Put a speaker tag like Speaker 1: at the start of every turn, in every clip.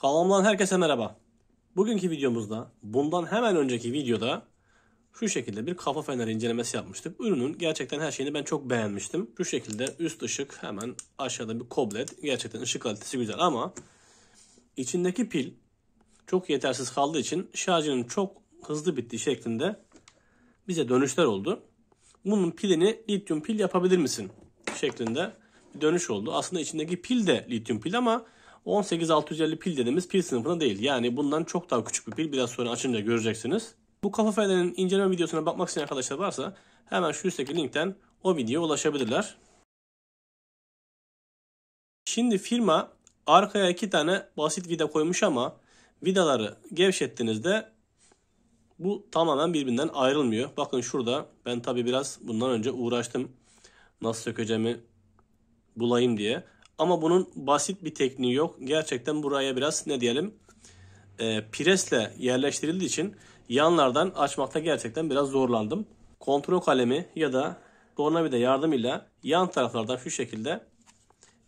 Speaker 1: Kanalımdan herkese merhaba. Bugünkü videomuzda bundan hemen önceki videoda şu şekilde bir kafa feneri incelemesi yapmıştık. Ürünün gerçekten her şeyini ben çok beğenmiştim. Şu şekilde üst ışık hemen aşağıda bir koblet. Gerçekten ışık kalitesi güzel ama içindeki pil çok yetersiz kaldığı için şarjının çok hızlı bittiği şeklinde bize dönüşler oldu. Bunun pilini lityum pil yapabilir misin şeklinde bir dönüş oldu. Aslında içindeki pil de lityum pil ama 18650 pil dediğimiz pil sınıfında değil. Yani bundan çok daha küçük bir pil. Biraz sonra açınca göreceksiniz. Bu kafa fenerinin inceleme videosuna bakmak isteyen arkadaşlar varsa hemen şu üstteki linkten o videoya ulaşabilirler. Şimdi firma arkaya iki tane basit vida koymuş ama vidaları gevşettiğinizde bu tamamen birbirinden ayrılmıyor. Bakın şurada ben tabi biraz bundan önce uğraştım. Nasıl sökeceğimi bulayım diye. Ama bunun basit bir tekniği yok. Gerçekten buraya biraz ne diyelim e, presle yerleştirildiği için yanlardan açmakta gerçekten biraz zorlandım. Kontrol kalemi ya da tornavida yardımıyla yan taraflardan şu şekilde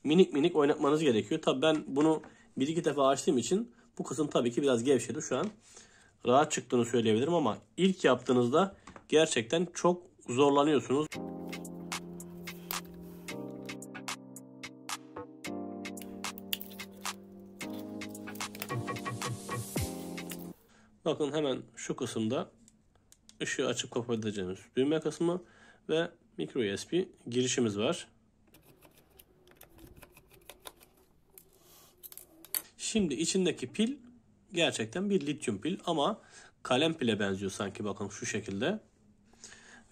Speaker 1: minik minik oynatmanız gerekiyor. Tabi ben bunu bir iki defa açtığım için bu kısım tabii ki biraz gevşedi şu an. Rahat çıktığını söyleyebilirim ama ilk yaptığınızda gerçekten çok zorlanıyorsunuz. Bakın hemen şu kısımda ışığı açıp kapatacağımız düğme kısmı ve micro USB girişimiz var. Şimdi içindeki pil gerçekten bir lityum pil ama kalem pile benziyor sanki bakın şu şekilde.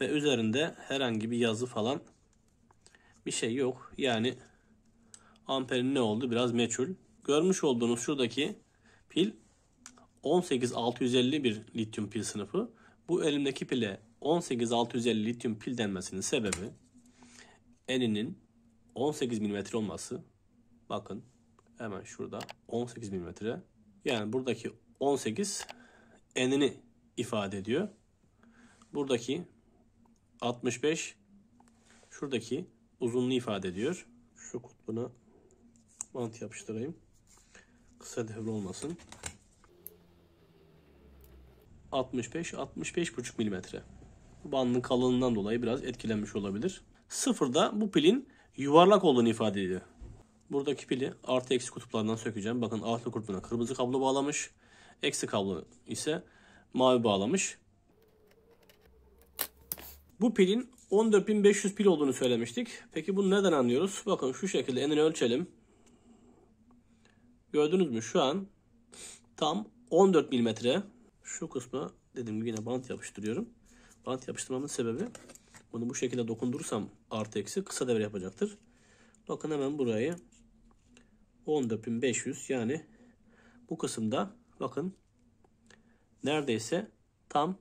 Speaker 1: Ve üzerinde herhangi bir yazı falan bir şey yok. Yani amperin ne oldu biraz meçhul. Görmüş olduğunuz şuradaki pil 18650 bir lityum pil sınıfı. Bu elimdeki pile 18650 lityum pil denmesinin sebebi eninin 18 mm olması. Bakın hemen şurada 18 mm. Yani buradaki 18 enini ifade ediyor. Buradaki 65 şuradaki uzunluğu ifade ediyor. Şu kutbuna mantı yapıştırayım. Kısa devre olmasın. 65, 65,5 milimetre. Bandın kalınlığından dolayı biraz etkilenmiş olabilir. Sıfırda bu pilin yuvarlak olduğunu ifade ediyor. Buradaki pili artı eksi kutuplarından sökeceğim. Bakın artı kutbuna kırmızı kablo bağlamış. Eksi kablo ise mavi bağlamış. Bu pilin 14500 pil olduğunu söylemiştik. Peki bunu neden anlıyoruz? Bakın şu şekilde enini ölçelim. Gördünüz mü? Şu an tam 14 milimetre şu kısma dediğim gibi yine bant yapıştırıyorum. Bant yapıştırmamın sebebi bunu bu şekilde dokundursam artı eksi kısa devre yapacaktır. Bakın hemen burayı 14500 yani bu kısımda bakın neredeyse tam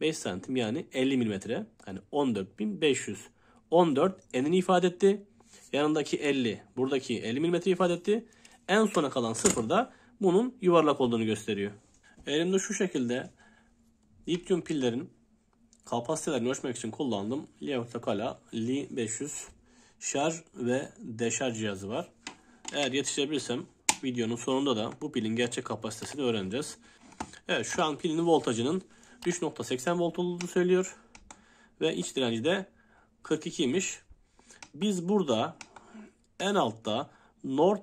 Speaker 1: 5 santim yani 50 milimetre yani 14500 14 enini ifade etti. Yanındaki 50 buradaki 50 milimetre ifade etti. En sona kalan sıfırda bunun yuvarlak olduğunu gösteriyor. Elimde şu şekilde lityum pillerin kapasitelerini ölçmek için kullandığım Leotakala Li 500 şarj ve deşarj cihazı var. Eğer yetişebilirsem videonun sonunda da bu pilin gerçek kapasitesini öğreneceğiz. Evet şu an pilin voltajının 3.80 volt olduğunu söylüyor. Ve iç direnci de 42'ymiş. Biz burada en altta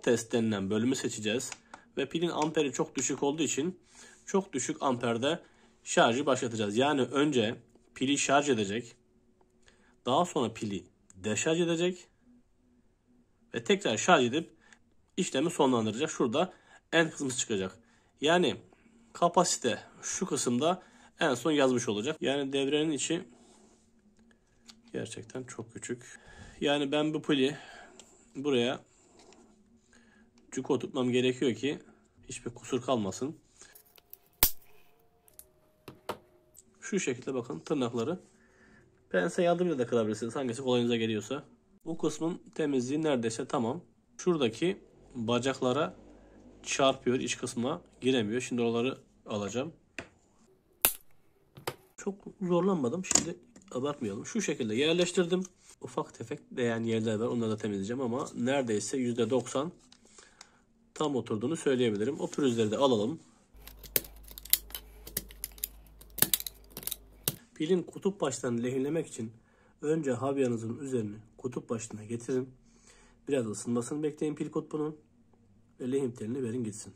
Speaker 1: test denilen bölümü seçeceğiz. Ve pilin amperi çok düşük olduğu için çok düşük amperde şarjı başlatacağız. Yani önce pili şarj edecek. Daha sonra pili deşarj edecek. Ve tekrar şarj edip işlemi sonlandıracak. Şurada en kısmı çıkacak. Yani kapasite şu kısımda en son yazmış olacak. Yani devrenin içi gerçekten çok küçük. Yani ben bu pili buraya cuk oturtmam gerekiyor ki hiçbir kusur kalmasın. Şu şekilde bakın tırnakları. Pense yardımıyla da kırabilirsiniz. Hangisi kolayınıza geliyorsa. Bu kısmın temizliği neredeyse tamam. Şuradaki bacaklara çarpıyor. iç kısmına giremiyor. Şimdi oraları alacağım. Çok zorlanmadım. Şimdi abartmayalım. Şu şekilde yerleştirdim. Ufak tefek değen yerler var. Onları da temizleyeceğim ama neredeyse %90 tam oturduğunu söyleyebilirim. O pürüzleri de alalım. Pilin kutup başlarını lehimlemek için önce havyanızın üzerini kutup başına getirin. Biraz ısınmasını bekleyin pil kutbunun ve lehim telini verin gitsin.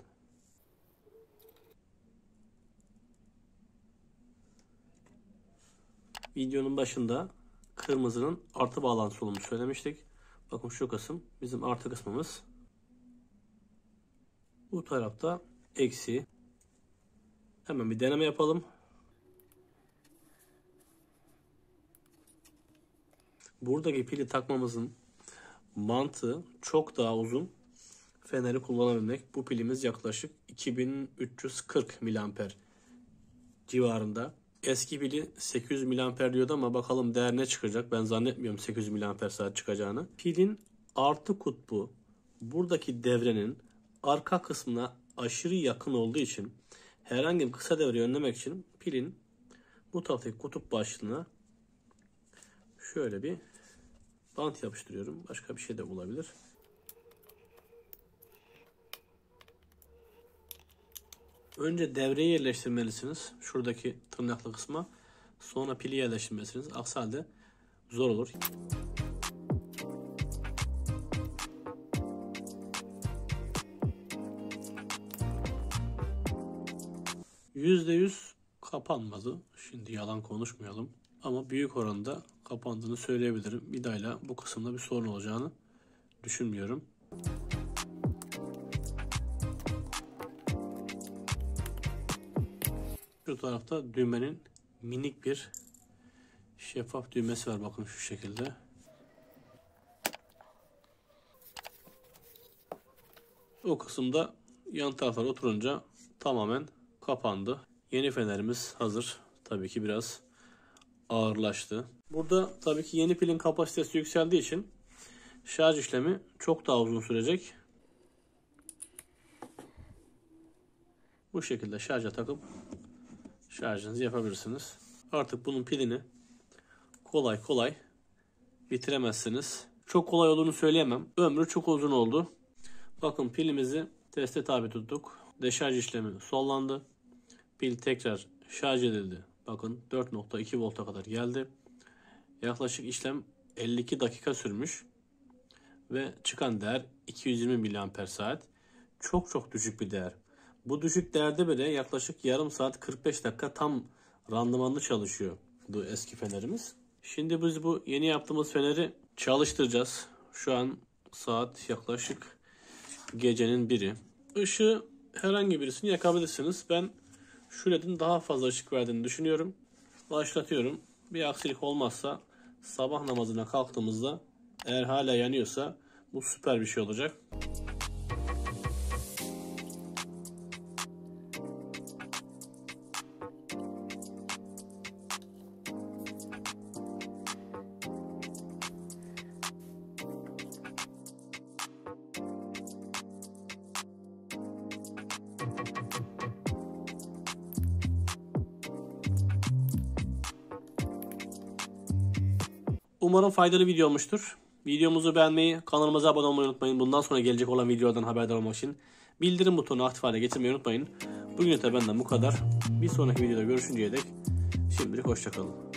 Speaker 1: Videonun başında kırmızının artı bağlantısı olduğunu söylemiştik. Bakın şu kısım bizim artı kısmımız. Bu tarafta eksi. Hemen bir deneme yapalım. buradaki pili takmamızın mantığı çok daha uzun feneri kullanabilmek. Bu pilimiz yaklaşık 2340 miliamper civarında. Eski pili 800 miliamper diyordu ama bakalım değer ne çıkacak. Ben zannetmiyorum 800 miliamper saat çıkacağını. Pilin artı kutbu buradaki devrenin arka kısmına aşırı yakın olduğu için herhangi bir kısa devreyi önlemek için pilin bu taraftaki kutup başlığına şöyle bir bant yapıştırıyorum. Başka bir şey de olabilir. Önce devreyi yerleştirmelisiniz. Şuradaki tırnaklı kısma. Sonra pili yerleştirmelisiniz. Aksi halde zor olur. %100 kapanmadı. Şimdi yalan konuşmayalım. Ama büyük oranda kapandığını söyleyebilirim. Vida ile bu kısımda bir sorun olacağını düşünmüyorum. Şu tarafta düğmenin minik bir şeffaf düğmesi var bakın şu şekilde. O kısımda yan taraflar oturunca tamamen kapandı. Yeni fenerimiz hazır. Tabii ki biraz ağırlaştı. Burada tabii ki yeni pilin kapasitesi yükseldiği için şarj işlemi çok daha uzun sürecek. Bu şekilde şarja takıp şarjınızı yapabilirsiniz. Artık bunun pilini kolay kolay bitiremezsiniz. Çok kolay olduğunu söyleyemem. Ömrü çok uzun oldu. Bakın pilimizi teste tabi tuttuk. Deşarj işlemi sollandı. Pil tekrar şarj edildi bakın 4.2 volta kadar geldi. Yaklaşık işlem 52 dakika sürmüş ve çıkan değer 220 mAh saat. Çok çok düşük bir değer. Bu düşük değerde bile yaklaşık yarım saat 45 dakika tam randımanlı çalışıyor bu eski fenerimiz. Şimdi biz bu yeni yaptığımız feneri çalıştıracağız. Şu an saat yaklaşık gecenin biri. Işığı herhangi birisini yakabilirsiniz. Ben şu daha fazla ışık verdiğini düşünüyorum. Başlatıyorum. Bir aksilik olmazsa sabah namazına kalktığımızda eğer hala yanıyorsa bu süper bir şey olacak. Umarım faydalı video olmuştur. Videomuzu beğenmeyi, kanalımıza abone olmayı unutmayın. Bundan sonra gelecek olan videolardan haberdar olmak için bildirim butonunu aktif hale getirmeyi unutmayın. Bugün de benden bu kadar. Bir sonraki videoda görüşünceye dek şimdilik hoşçakalın.